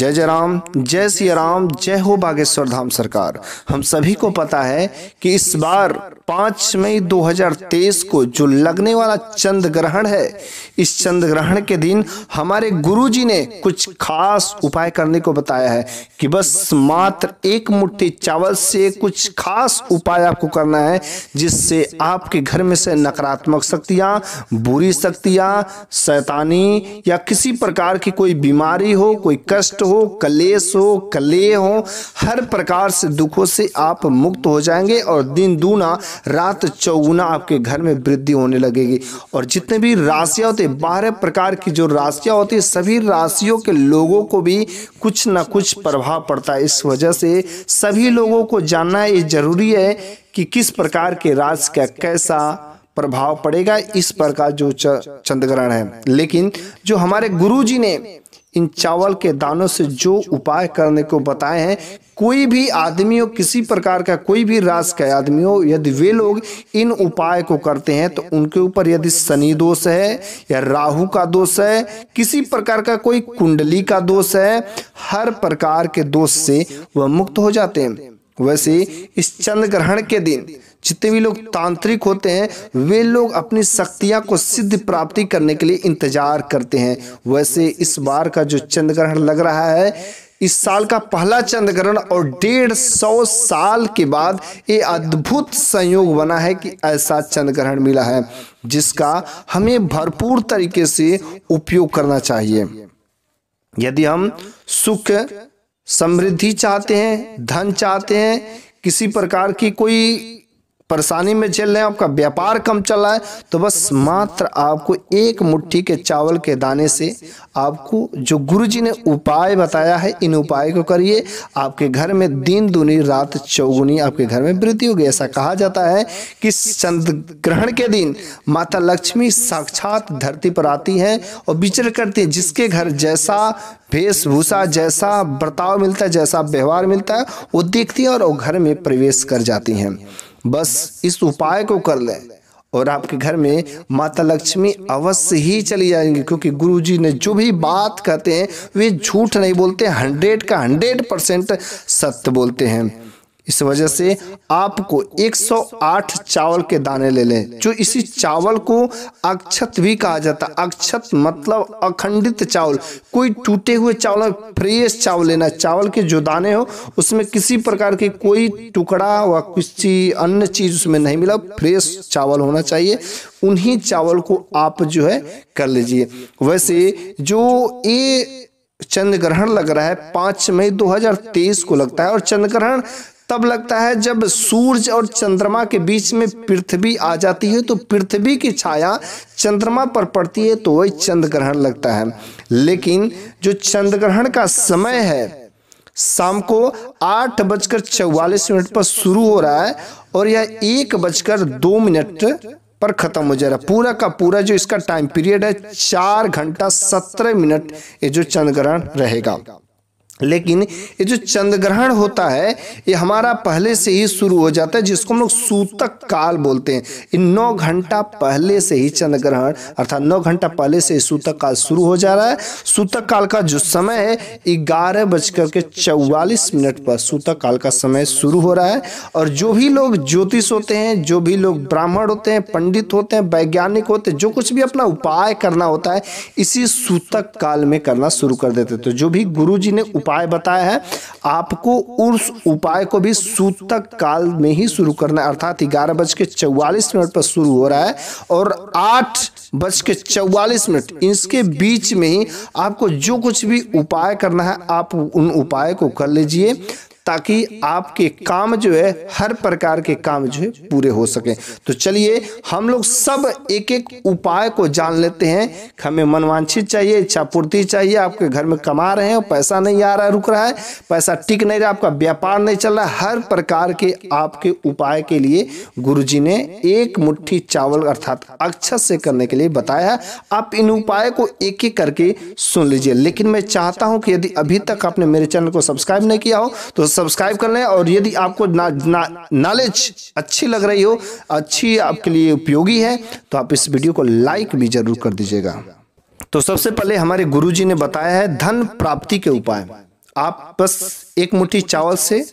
जय जय राम जय सिया राम जय हो बागेश्वर धाम सरकार हम सभी को पता है कि इस बार पांच मई 2023 को जो लगने वाला चंद्र ग्रहण है इस चंद्र ग्रहण के दिन हमारे गुरुजी ने कुछ खास उपाय करने को बताया है कि बस मात्र एक मुट्ठी चावल से कुछ खास उपाय आपको करना है जिससे आपके घर में से नकारात्मक शक्तियां बुरी शक्तियां शैतानी या किसी प्रकार की कोई बीमारी हो कोई कष्ट हो हो कलेश हो कले हो हर प्रकार से दुखों से आप मुक्त हो जाएंगे और दिन दूना रात चौगुना आपके घर में वृद्धि होने लगेगी और जितने भी राशियाँ होती बारह प्रकार की जो राशियाँ होती सभी राशियों के लोगों को भी कुछ ना कुछ प्रभाव पड़ता है इस वजह से सभी लोगों को जानना ये जरूरी है कि किस प्रकार के राशि का कैसा प्रभाव पड़ेगा इस प्रकार जो चंद्रग्रहण है लेकिन जो हमारे गुरु जी ने इन चावल के दानों से जो उपाय करने को बताए हैं कोई भी आदमी हो किसी प्रकार का कोई भी रास का आदमी हो यदि वे लोग इन उपाय को करते हैं तो उनके ऊपर यदि शनि दोष है या राहु का दोष है किसी प्रकार का कोई कुंडली का दोष है हर प्रकार के दोष से वह मुक्त हो जाते हैं वैसे इस चंद्र ग्रहण के दिन जितने भी लोग तांत्रिक होते हैं वे लोग अपनी शक्तियाँ को सिद्ध प्राप्ति करने के लिए इंतजार करते हैं वैसे इस बार का जो चंद्र ग्रहण लग रहा है इस साल का पहला चंद्र ग्रहण और डेढ़ सौ साल के बाद ये अद्भुत संयोग बना है कि ऐसा चंद्र ग्रहण मिला है जिसका हमें भरपूर तरीके से उपयोग करना चाहिए यदि हम सुख समृद्धि चाहते हैं धन चाहते हैं किसी प्रकार की कोई परेशानी में झेल रहे हैं आपका व्यापार कम चल रहा है तो बस मात्र आपको एक मुट्ठी के चावल के दाने से आपको जो गुरुजी ने उपाय बताया है इन उपाय को करिए आपके घर में दिन दुनी रात चौगुनी आपके घर में वृद्धि होगी ऐसा कहा जाता है कि चंद्र ग्रहण के दिन माता लक्ष्मी साक्षात धरती पर आती है और विचर करती है जिसके घर जैसा वेशभूषा जैसा बर्ताव मिलता है जैसा व्यवहार मिलता है वो देखती है और वो घर में प्रवेश कर जाती हैं बस इस उपाय को कर लें और आपके घर में माता लक्ष्मी अवश्य ही चली जाएंगी क्योंकि गुरुजी ने जो भी बात कहते हैं वे झूठ नहीं बोलते हंड्रेड का हंड्रेड परसेंट सत्य बोलते हैं इस वजह से आपको 108 चावल के दाने ले लें जो इसी चावल को अक्षत भी कहा जाता है अक्षत मतलब अखंडित चावल कोई टूटे हुए चावल फ्रेश चावल लेना चावल के जो दाने हो उसमें किसी प्रकार के कोई टुकड़ा व किसी अन्य चीज़ उसमें नहीं मिला फ्रेश चावल होना चाहिए उन्हीं चावल को आप जो है कर लीजिए वैसे जो ये चंद्र ग्रहण लग रहा है पांच मई 2023 को लगता है और चंद्र ग्रहण तब लगता है जब सूर्य और चंद्रमा के बीच में पृथ्वी आ जाती है तो पृथ्वी की छाया चंद्रमा पर पड़ती है तो वही चंद्र ग्रहण लगता है लेकिन जो चंद्र ग्रहण का समय है शाम को आठ बजकर चौवालीस मिनट पर शुरू हो रहा है और यह एक बजकर दो मिनट पर खत्म हो जा रहा है पूरा का पूरा जो इसका टाइम पीरियड है चार घंटा सत्रह मिनट ये जो चंद्र ग्रहण रहेगा लेकिन ये जो चंद्र ग्रहण होता है ये हमारा पहले से ही शुरू हो जाता है जिसको हम लोग सूतक काल बोलते हैं इन नौ घंटा पहले से ही चंद्र ग्रहण अर्थात नौ घंटा पहले से ही सूतक काल शुरू हो जा रहा है सूतक काल का जो समय है ग्यारह बजकर के चौवालीस मिनट पर सूतक काल का समय शुरू हो रहा है और जो भी लोग ज्योतिष होते हैं जो भी लोग ब्राह्मण होते हैं पंडित होते हैं वैज्ञानिक होते हैं जो कुछ भी अपना उपाय करना होता है इसी सूतक काल में करना शुरू कर देते तो जो भी गुरु जी ने उपाय उपाय बताया है आपको उस उपाय को भी सूतक काल में ही शुरू करना है अर्थात ग्यारह बज के चौवालीस मिनट पर शुरू हो रहा है और आठ बज के चौवालीस मिनट इसके बीच में ही आपको जो कुछ भी उपाय करना है आप उन उपाय को कर लीजिए ताकि आपके काम जो है हर प्रकार के काम जो है पूरे हो सके तो चलिए हम लोग सब एक एक उपाय को जान लेते हैं हमें मनवांछित चाहिए इच्छा पूर्ति चाहिए आपके घर में कमा रहे हैं पैसा नहीं आ रहा है रुक रहा है पैसा टिक नहीं रहा आपका व्यापार नहीं चल रहा हर प्रकार के आपके उपाय के लिए गुरु जी ने एक मुठ्ठी चावल अर्थात अक्षत से करने के लिए बताया है आप इन उपाय को एक एक करके सुन लीजिए लेकिन मैं चाहता हूं कि यदि अभी तक आपने मेरे चैनल को सब्सक्राइब नहीं किया हो तो सब्सक्राइब कर लें और यदि आपको नॉलेज अच्छी लग रही हो अच्छी आपके लिए उपयोगी है तो आप इस वीडियो को लाइक भी जरूर कर दीजिएगा तो सबसे पहले हमारे गुरुजी ने बताया है धन प्राप्ति के उपाय आप बस एक मुट्ठी चावल से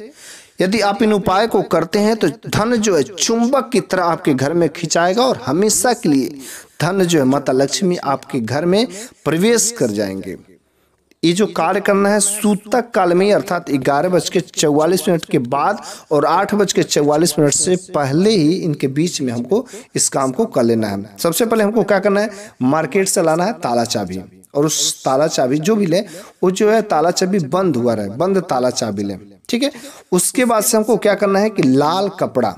यदि आप इन उपाय को करते हैं तो धन जो है चुंबक की तरह आपके घर में खिंचाएगा और हमेशा के लिए धन जो है माता लक्ष्मी आपके घर में प्रवेश कर जाएंगे ये जो कार्य करना है सूतक काल में अर्थात ग्यारह बज के चौवालीस मिनट के बाद और आठ बज के चौवालीस मिनट से पहले ही इनके बीच में हमको इस काम को कर लेना है सबसे पहले हमको क्या करना है मार्केट से लाना है ताला चाबी और उस ताला चाबी जो भी ले वो जो है ताला चाबी बंद हुआ रहे बंद ताला चाबी ले ठीक है उसके बाद से हमको क्या करना है कि लाल कपड़ा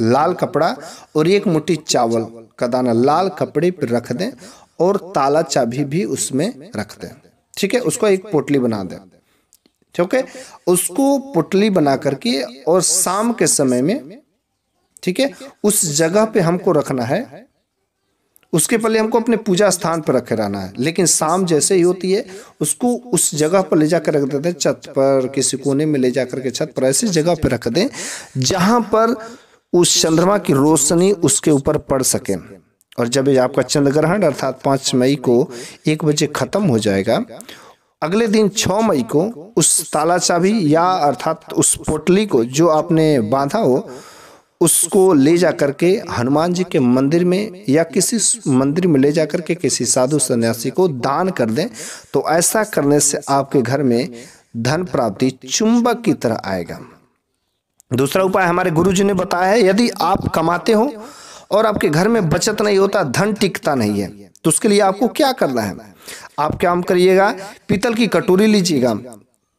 लाल कपड़ा और एक मुट्ठी चावल का दाना लाल कपड़े पर रख दें और ताला चाबी भी उसमें रख दें ठीक है उसको एक पोटली बना दे ठीक है उसको पोटली बना करके और शाम के समय में ठीक है उस जगह पे हमको रखना है उसके पहले हमको अपने पूजा स्थान पर रखे रहना है लेकिन शाम जैसे ही होती है उसको उस जगह पर ले जाकर रख देते हैं छत पर किसी कोने में ले जाकर के छत पर ऐसी जगह पर रख दें जहां पर उस चंद्रमा की रोशनी उसके ऊपर पड़ सके और जब आपका चंद्र ग्रहण अर्थात पाँच मई को एक बजे खत्म हो जाएगा अगले दिन छ मई को उस ताला चाबी या अर्थात उस पोटली को जो आपने बांधा हो उसको ले जा के हनुमान जी के मंदिर में या किसी मंदिर में ले जा के किसी साधु सन्यासी को दान कर दें तो ऐसा करने से आपके घर में धन प्राप्ति चुंबक की तरह आएगा दूसरा उपाय हमारे गुरु जी ने बताया है यदि आप कमाते हो और आपके घर में बचत नहीं होता धन टिकता नहीं है तो उसके लिए आपको क्या करना है आप क्या करिएगा पीतल की कटोरी लीजिएगा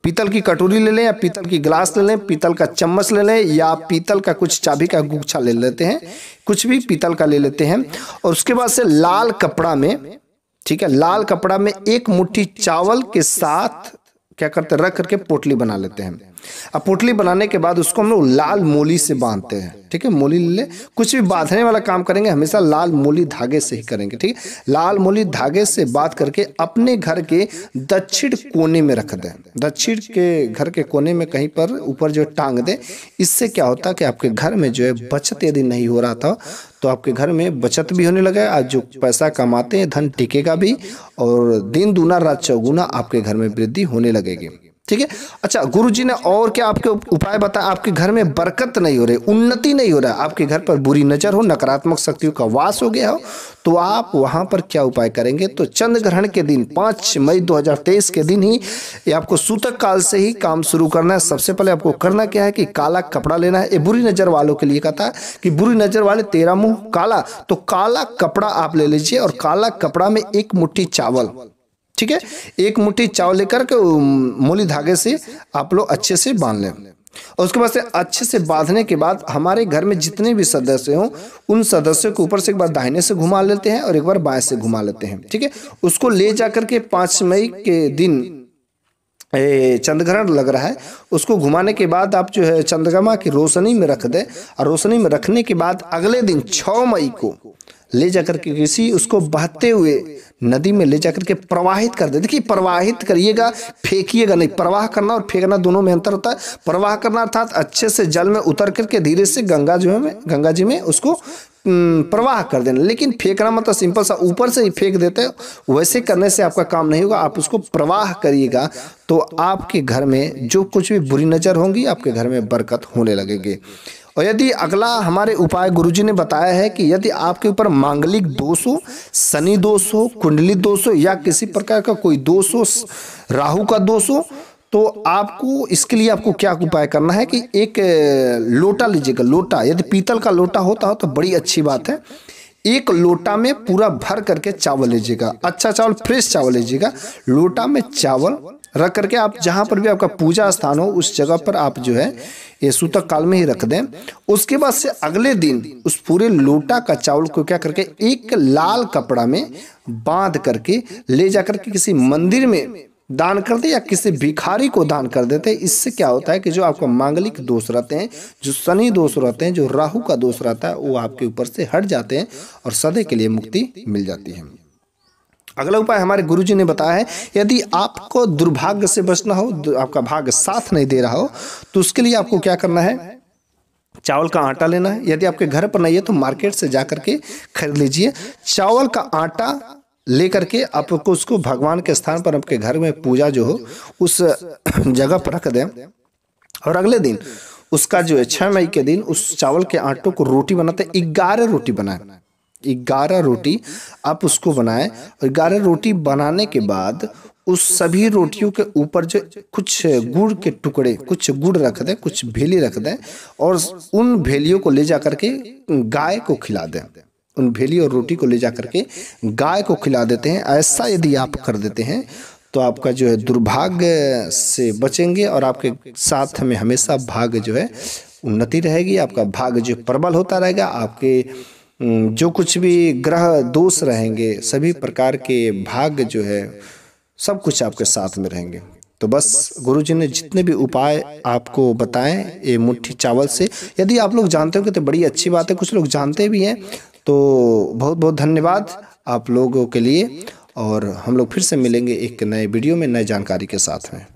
पीतल की कटोरी ले लें या पीतल की गिलास ले लें पीतल का चम्मच ले लें या पीतल का कुछ चाबी का गुच्छा ले लेते हैं कुछ भी पीतल का ले लेते हैं और उसके बाद से लाल कपड़ा में ठीक है लाल कपड़ा में एक मुट्ठी चावल के साथ क्या करते रख करके पोटली बना लेते हैं अब पोटली बनाने के बाद उसको हम लोग लाल मोली से बांधते हैं ठीक है मोली ले कुछ भी बांधने वाला काम करेंगे हमेशा लाल मोली धागे से ही करेंगे ठीक है लाल मोली धागे से बांध करके अपने घर के दक्षिण कोने में रख दें दक्षिण के घर के कोने में कहीं पर ऊपर जो टांग दें इससे क्या होता है कि आपके घर में जो है बचत यदि नहीं हो रहा था तो आपके घर में बचत भी होने लगा आज जो पैसा कमाते हैं धन टिकेगा भी और दिन दूना रात चौगुना आपके घर में वृद्धि होने लगेगी ठीक है अच्छा गुरु जी ने और क्या आपके उपाय बताया आपके घर में बरकत नहीं हो रही उन्नति नहीं हो रहा आपके घर पर बुरी नज़र हो नकारात्मक शक्तियों का वास हो गया हो तो आप वहां पर क्या उपाय करेंगे तो चंद्र ग्रहण के दिन पांच मई 2023 के दिन ही ये आपको सूतक काल से ही काम शुरू करना है सबसे पहले आपको करना क्या है कि काला कपड़ा लेना है ये बुरी नज़र वालों के लिए कहता है कि बुरी नज़र वाले तेरा मुंह काला तो काला कपड़ा आप ले लीजिए और काला कपड़ा में एक मुठ्ठी चावल ठीक है एक मुट्ठी चावल लेकर के मूली धागे से आप लोग अच्छे से बांध लें और उसके बाद से अच्छे से बांधने के बाद हमारे घर में जितने भी सदस्य हों उन सदस्यों को ऊपर से एक बार दाहिने से घुमा लेते हैं और एक बार बाएं से घुमा लेते हैं ठीक है उसको ले जा करके पाँच मई के दिन चंद्रग्रहण लग रहा है उसको घुमाने के बाद आप जो है चंद्रमा की रोशनी में रख दे और रोशनी में रखने के बाद अगले दिन छ मई को ले जाकर के किसी उसको बहते हुए नदी में ले जाकर के प्रवाहित कर दे देखिए प्रवाहित करिएगा फेंकिएगा नहीं प्रवाह करना और फेंकना दोनों में अंतर होता है प्रवाह करना अर्थात अच्छे से जल में उतर करके धीरे से गंगा जो है गंगा जी में उसको प्रवाह कर देना लेकिन फेंकना मतलब सिंपल सा ऊपर से ही फेंक देते हैं वैसे करने से आपका काम नहीं होगा आप उसको प्रवाह करिएगा तो आपके घर में जो कुछ भी बुरी नज़र होंगी आपके घर में बरकत होने लगेगी और यदि अगला हमारे उपाय गुरुजी ने बताया है कि यदि आपके ऊपर मांगलिक दोष हो शनि दोष हो कुंडली दोष हो या किसी प्रकार का कोई दोष हो राहु का दोष हो तो आपको इसके लिए आपको क्या उपाय करना है कि एक लोटा लीजिएगा लोटा यदि पीतल का लोटा होता हो तो बड़ी अच्छी बात है एक लोटा में पूरा भर करके चावल लीजिएगा अच्छा चावल फ्रेश चावल लीजिएगा लोटा में चावल रख करके आप जहाँ पर भी आपका पूजा स्थान हो उस जगह पर आप जो है ये सूतक काल में ही रख दें उसके बाद से अगले दिन उस पूरे लोटा का चावल को क्या करके एक लाल कपड़ा में बांध करके ले जाकर के किसी मंदिर में दान कर दे या किसी भिखारी को दान कर देते हैं इससे क्या होता है कि जो आपका मांगलिक दोष रहते हैं जो शनि दोष रहते हैं जो राहु का दोष रहता है वो आपके ऊपर से हट जाते हैं और सदै के लिए मुक्ति मिल जाती है अगला उपाय हमारे गुरुजी ने बताया है यदि आपको दुर्भाग्य से बचना हो आपका भाग्य साथ नहीं दे रहा हो तो उसके लिए आपको क्या करना है चावल का आटा लेना है यदि आपके घर पर नहीं है तो मार्केट से जा करके खरीद लीजिए चावल का आटा लेकर के आपको उसको भगवान के स्थान पर आपके घर में पूजा जो हो उस जगह पर रख दें और अगले दिन उसका जो है छह मई के दिन उस चावल के आटों को रोटी बनाते ग्यारह रोटी बनाए ग्यारह रोटी आप उसको बनाएं और ग्यारह रोटी बनाने के बाद उस सभी रोटियों के ऊपर जो कुछ गुड़ के टुकड़े कुछ गुड़ रख दें कुछ भेली रख दें और उन भेलियों को ले जा करके गाय को खिला दें उन भेली और रोटी को ले जा करके गाय को खिला देते हैं ऐसा यदि आप कर देते हैं तो आपका जो है दुर्भाग्य से बचेंगे और आपके साथ हमें हमेशा भाग्य जो है उन्नति रहेगी आपका भाग्य जो प्रबल होता रहेगा आपके हम्म, जो कुछ भी ग्रह दोष रहेंगे सभी प्रकार के भाग्य जो है सब कुछ आपके साथ में रहेंगे तो बस गुरुजी ने जितने भी उपाय आपको बताएं ये मुट्ठी चावल से यदि आप लोग जानते हो तो बड़ी अच्छी बात है कुछ लोग जानते भी हैं तो बहुत बहुत धन्यवाद आप लोगों के लिए और हम लोग फिर से मिलेंगे एक नए वीडियो में नए जानकारी के साथ में